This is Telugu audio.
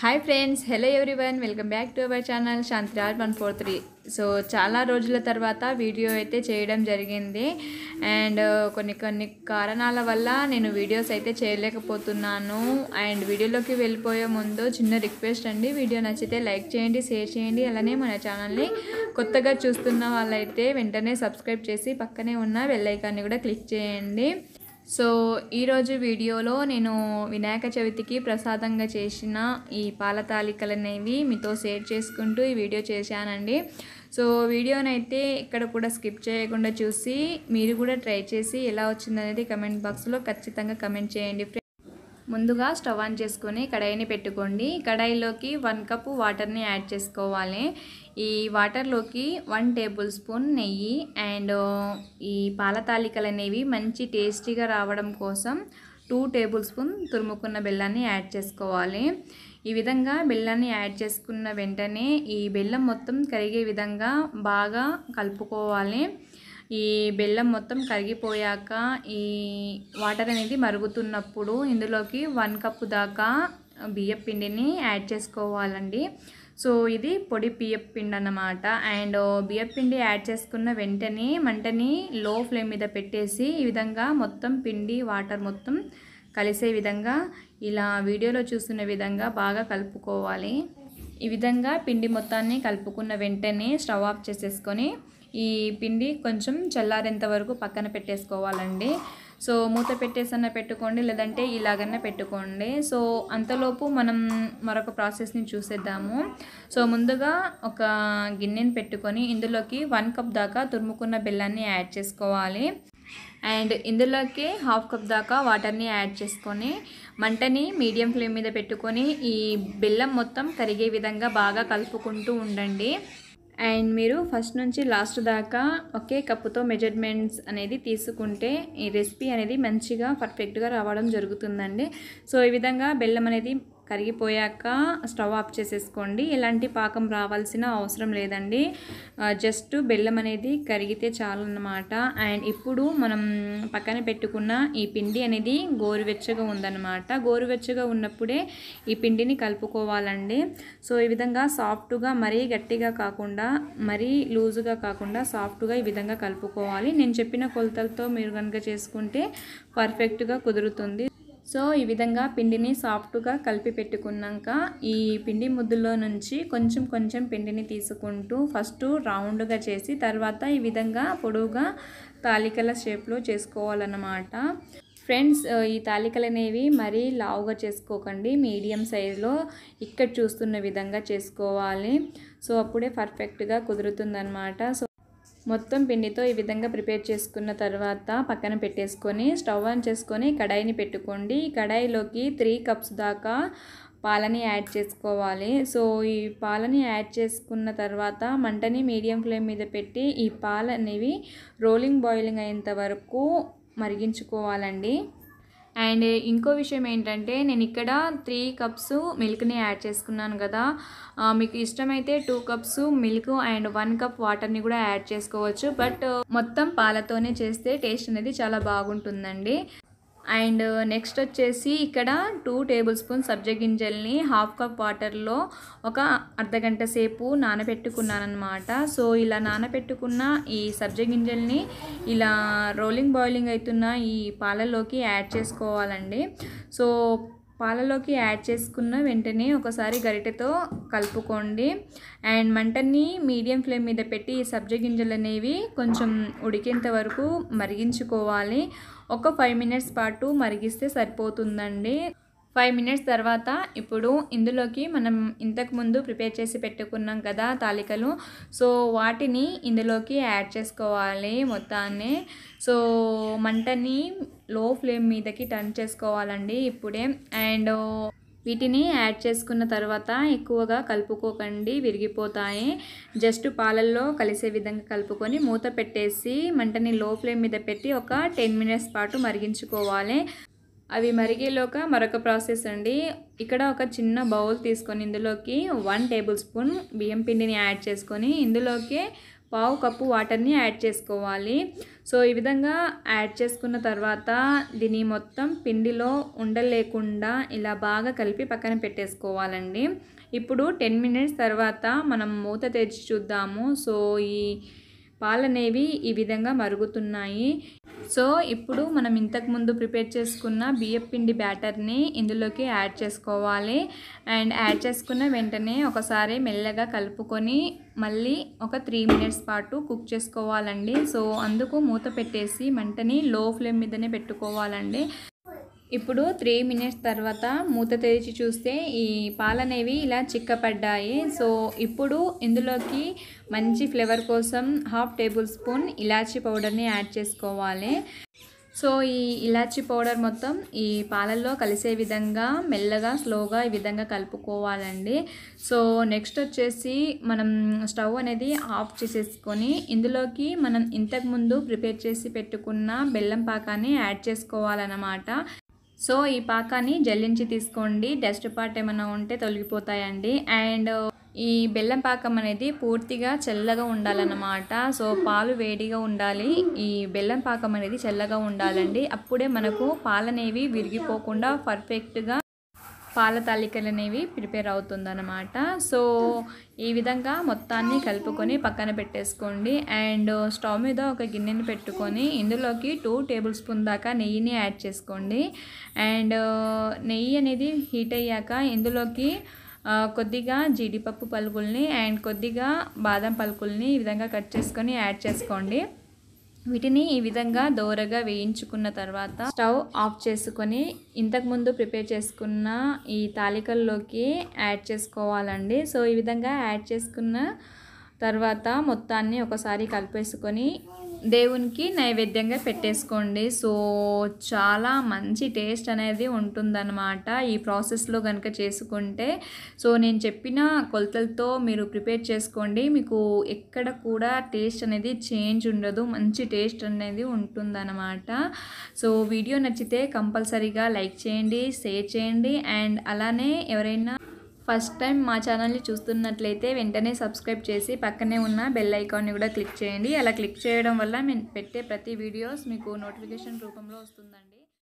hi friends hello everyone welcome back to our channel Shanti R one four three so చాలా రోజుల తర్వాత వీడియో అయితే చేయడం జరిగింది అండ్ uh, కొన్ని కొన్ని కారణాల వల్ల నేను వీడియోస్ అయితే చేయలేకపోతున్నాను అండ్ వీడియోలోకి వెళ్ళిపోయే ముందు చిన్న రిక్వెస్ట్ అండి వీడియో నచ్చితే లైక్ చేయండి షేర్ చేయండి అలానే మన ఛానల్ని కొత్తగా చూస్తున్న వాళ్ళైతే వెంటనే సబ్స్క్రైబ్ చేసి పక్కనే ఉన్న వెల్లైకాన్ని కూడా క్లిక్ చేయండి సో ఈరోజు వీడియోలో నేను వినాయక చవితికి ప్రసాదంగా చేసిన ఈ పాల తాలికలు అనేవి మీతో షేర్ చేసుకుంటూ ఈ వీడియో చేశానండి సో వీడియోనైతే ఇక్కడ కూడా స్కిప్ చేయకుండా చూసి మీరు కూడా ట్రై చేసి ఎలా వచ్చిందనేది కమెంట్ బాక్స్లో ఖచ్చితంగా కమెంట్ చేయండి ముందుగా స్టవ్ ఆన్ చేసుకొని కడాయిని పెట్టుకోండి కడాయిలోకి వన్ కప్ వాటర్ని యాడ్ చేసుకోవాలి ఈ వాటర్లోకి వన్ టేబుల్ స్పూన్ నెయ్యి అండ్ ఈ పాల అనేవి మంచి టేస్టీగా రావడం కోసం టూ టేబుల్ స్పూన్ తురుముకున్న బెల్లాన్ని యాడ్ చేసుకోవాలి ఈ విధంగా బెల్లాన్ని యాడ్ చేసుకున్న వెంటనే ఈ బెల్లం మొత్తం కరిగే విధంగా బాగా కలుపుకోవాలి ఈ బెల్లం మొత్తం కరిగిపోయాక ఈ వాటర్ అనేది మరుగుతున్నప్పుడు ఇందులోకి వన్ కప్పు దాకా బియ్యం పిండిని యాడ్ చేసుకోవాలండి సో ఇది పొడి బియ్యం పిండి అన్నమాట అండ్ బియ్యం పిండి యాడ్ చేసుకున్న వెంటనే మంటని లో ఫ్లేమ్ మీద పెట్టేసి ఈ విధంగా మొత్తం పిండి వాటర్ మొత్తం కలిసే విధంగా ఇలా వీడియోలో చూస్తున్న విధంగా బాగా కలుపుకోవాలి ఈ విధంగా పిండి మొత్తాన్ని కలుపుకున్న వెంటనే స్టవ్ ఆఫ్ చేసేసుకొని ఈ పిండి కొంచెం చల్లారేంత వరకు పక్కన పెట్టేసుకోవాలండి సో మూత పెట్టేసన్న పెట్టుకోండి లేదంటే ఇలాగన్నా పెట్టుకోండి సో అంతలోపు మనం మరొక ప్రాసెస్ని చూసేద్దాము సో ముందుగా ఒక గిన్నెని పెట్టుకొని ఇందులోకి వన్ కప్ దాకా తురుముకున్న బెల్లాన్ని యాడ్ చేసుకోవాలి అండ్ ఇందులోకి హాఫ్ కప్ దాకా వాటర్ని యాడ్ చేసుకొని మంటని మీడియం ఫ్లేమ్ మీద పెట్టుకొని ఈ బెల్లం మొత్తం కరిగే విధంగా బాగా కలుపుకుంటూ ఉండండి అండ్ మీరు ఫస్ట్ నుంచి లాస్ట్ దాకా ఒకే కప్పుతో మెజర్మెంట్స్ అనేది తీసుకుంటే ఈ రెసిపీ అనేది మంచిగా పర్ఫెక్ట్గా రావడం జరుగుతుందండి సో ఈ విధంగా బెల్లం అనేది కరిగిపోయాక స్టవ్ ఆఫ్ చేసేసుకోండి ఎలాంటి పాకం రావాల్సిన అవసరం లేదండి జస్ట్ బెల్లం అనేది కరిగితే చాలన్నమాట అండ్ ఇప్పుడు మనం పక్కన పెట్టుకున్న ఈ పిండి అనేది గోరువెచ్చగా ఉందన్నమాట గోరువెచ్చగా ఉన్నప్పుడే ఈ పిండిని కలుపుకోవాలండి సో ఈ విధంగా సాఫ్ట్గా మరీ గట్టిగా కాకుండా మరీ లూజుగా కాకుండా సాఫ్ట్గా ఈ విధంగా కలుపుకోవాలి నేను చెప్పిన కొలతలతో మీరు కనుక చేసుకుంటే పర్ఫెక్ట్గా కుదురుతుంది సో ఈ విధంగా పిండిని సాఫ్ట్గా కలిపి పెట్టుకున్నాక ఈ పిండి ముద్దులో నుంచి కొంచెం కొంచెం పిండిని తీసుకుంటూ ఫస్ట్ రౌండ్గా చేసి తర్వాత ఈ విధంగా పొడవుగా తాలికల షేప్లో చేసుకోవాలన్నమాట ఫ్రెండ్స్ ఈ తాలికలు అనేవి మరీ లావుగా చేసుకోకండి మీడియం సైజులో ఇక్కడ చూస్తున్న విధంగా చేసుకోవాలి సో అప్పుడే పర్ఫెక్ట్గా కుదురుతుందనమాట సో మొత్తం పిండితో ఈ విధంగా ప్రిపేర్ చేసుకున్న తర్వాత పక్కన పెట్టేసుకొని స్టవ్ ఆన్ చేసుకొని కడాయిని పెట్టుకోండి కడాయిలోకి త్రీ కప్స్ దాకా పాలని యాడ్ చేసుకోవాలి సో ఈ పాలని యాడ్ చేసుకున్న తర్వాత మంటని మీడియం ఫ్లేమ్ మీద పెట్టి ఈ పాలు అనేవి రోలింగ్ బాయిలింగ్ అయ్యేంత వరకు మరిగించుకోవాలండి అండ్ ఇంకో విషయం ఏంటంటే నేను ఇక్కడ త్రీ కప్స్ మిల్క్ని యాడ్ చేసుకున్నాను కదా మీకు ఇష్టమైతే two cups milk and one cup వాటర్ని కూడా యాడ్ చేసుకోవచ్చు బట్ మొత్తం పాలతోనే చేస్తే టేస్ట్ అనేది చాలా బాగుంటుందండి అండ్ నెక్స్ట్ వచ్చేసి ఇక్కడ టూ టేబుల్ స్పూన్ సబ్జ గింజల్ని హాఫ్ కప్ వాటర్లో ఒక అర్ధగంట సేపు నానబెట్టుకున్నానమాట సో ఇలా నానబెట్టుకున్న ఈ సబ్జ గింజల్ని ఇలా రోలింగ్ బాయిలింగ్ అవుతున్న ఈ పాలలోకి యాడ్ చేసుకోవాలండి సో పాలలోకి యాడ్ చేసుకున్న వెంటనే ఒకసారి గరిటెతో కలుపుకోండి అండ్ మంటని మీడియం ఫ్లేమ్ మీద పెట్టి ఈ సబ్జ గింజలు అనేవి కొంచెం ఉడికేంత వరకు మరిగించుకోవాలి ఒక ఫైవ్ మినిట్స్ పాటు మరిగిస్తే సరిపోతుందండి ఫైవ్ మినిట్స్ తర్వాత ఇప్పుడు ఇందులోకి మనం ఇంతకుముందు ప్రిపేర్ చేసి పెట్టుకున్నాం కదా తాలికలు సో వాటిని ఇందులోకి యాడ్ చేసుకోవాలి మొత్తాన్ని సో మంటని లో ఫ్లేమ్ మీదకి టర్న్ చేసుకోవాలండి ఇప్పుడే అండ్ వీటిని యాడ్ చేసుకున్న తర్వాత ఎక్కువగా కలుపుకోకండి విరిగిపోతాయి జస్ట్ పాలల్లో కలిసే విధంగా కలుపుకొని మూత పెట్టేసి మంటని లో ఫ్లేమ్ మీద పెట్టి ఒక టెన్ మినిట్స్ పాటు మరిగించుకోవాలి అవి మరిగేలోక మరొక ప్రాసెస్ అండి ఇక్కడ ఒక చిన్న బౌల్ తీసుకొని ఇందులోకి వన్ టేబుల్ స్పూన్ బియ్యం పిండిని యాడ్ చేసుకొని ఇందులోకి పావు కప్పు వాటర్ని యాడ్ చేసుకోవాలి సో ఈ విధంగా యాడ్ చేసుకున్న తర్వాత దీని మొత్తం పిండిలో ఉండలేకుండా ఇలా బాగా కలిపి పక్కన పెట్టేసుకోవాలండి ఇప్పుడు టెన్ మినిట్స్ తర్వాత మనం మూత తెరిచి చూద్దాము సో ఈ పాలనేవి ఈ విధంగా మరుగుతున్నాయి సో ఇప్పుడు మనం ఇంతకుముందు ప్రిపేర్ చేసుకున్న బియ్యం పిండి బ్యాటర్ని ఇందులోకి యాడ్ చేసుకోవాలి అండ్ యాడ్ చేసుకున్న వెంటనే ఒకసారి మెల్లగా కలుపుకొని మళ్ళీ ఒక త్రీ మినిట్స్ పాటు కుక్ చేసుకోవాలండి సో అందుకు మూత పెట్టేసి మంటని లో ఫ్లేమ్ మీదనే పెట్టుకోవాలండి ఇప్పుడు త్రీ మినిట్స్ తర్వాత మూత తెరిచి చూస్తే ఈ పాలనేవి ఇలా చిక్కపడ్డాయి సో ఇప్పుడు ఇందులోకి మంచి ఫ్లేవర్ కోసం హాఫ్ టేబుల్ స్పూన్ ఇలాచీ పౌడర్ని యాడ్ చేసుకోవాలి సో ఈ ఇలాచీ పౌడర్ మొత్తం ఈ పాలల్లో కలిసే విధంగా మెల్లగా స్లోగా ఈ విధంగా కలుపుకోవాలండి సో నెక్స్ట్ వచ్చేసి మనం స్టవ్ అనేది ఆఫ్ చేసేసుకొని ఇందులోకి మనం ఇంతకుముందు ప్రిపేర్ చేసి పెట్టుకున్న బెల్లం పాకాన్ని యాడ్ చేసుకోవాలన్నమాట సో ఈ పాకాన్ని జల్లించి తీసుకోండి డస్ట్ పార్ట్ ఏమైనా ఉంటే తొలగిపోతాయండి అండ్ ఈ బెల్లం పాకం అనేది పూర్తిగా చల్లగా ఉండాలన్నమాట సో పాలు వేడిగా ఉండాలి ఈ బెల్లం పాకం అనేది చల్లగా ఉండాలండి అప్పుడే మనకు పాలనేవి విరిగిపోకుండా పర్ఫెక్ట్గా పాల తాలికలు అనేవి ప్రిపేర్ అవుతుందన్నమాట సో ఈ విధంగా మొత్తాన్ని కలుపుకొని పక్కన పెట్టేసుకోండి అండ్ స్టవ్ మీద ఒక గిన్నెని పెట్టుకొని ఇందులోకి టూ టేబుల్ స్పూన్ దాకా నెయ్యిని యాడ్ చేసుకోండి అండ్ నెయ్యి అనేది హీట్ అయ్యాక ఇందులోకి కొద్దిగా జీడిపప్పు పలుకుల్ని అండ్ కొద్దిగా బాదం పలుకుల్ని ఈ విధంగా కట్ చేసుకొని యాడ్ చేసుకోండి వీటిని ఈ విధంగా దోరగా వేయించుకున్న తర్వాత స్టవ్ ఆఫ్ చేసుకొని ఇంతకుముందు ప్రిపేర్ చేసుకున్న ఈ తాలికల్లోకి యాడ్ చేసుకోవాలండి సో ఈ విధంగా యాడ్ చేసుకున్న తర్వాత మొత్తాన్ని ఒకసారి కలిపేసుకొని దేవునికి నైవేద్యంగా పెట్టేసుకోండి సో చాలా మంచి టేస్ట్ అనేది ఉంటుందన్నమాట ఈ ప్రాసెస్లో కనుక చేసుకుంటే సో నేను చెప్పిన కొలతలతో మీరు ప్రిపేర్ చేసుకోండి మీకు ఎక్కడ కూడా టేస్ట్ అనేది చేంజ్ ఉండదు మంచి టేస్ట్ అనేది ఉంటుందన్నమాట సో వీడియో నచ్చితే కంపల్సరీగా లైక్ చేయండి షేర్ చేయండి అండ్ అలానే ఎవరైనా ఫస్ట్ టైం మా ఛానల్ని చూస్తున్నట్లయితే వెంటనే సబ్స్క్రైబ్ చేసి పక్కనే ఉన్న బెల్ ఐకాన్ని కూడా క్లిక్ చేయండి అలా క్లిక్ చేయడం వల్ల మేము పెట్టే ప్రతి వీడియోస్ మీకు నోటిఫికేషన్ రూపంలో వస్తుందండి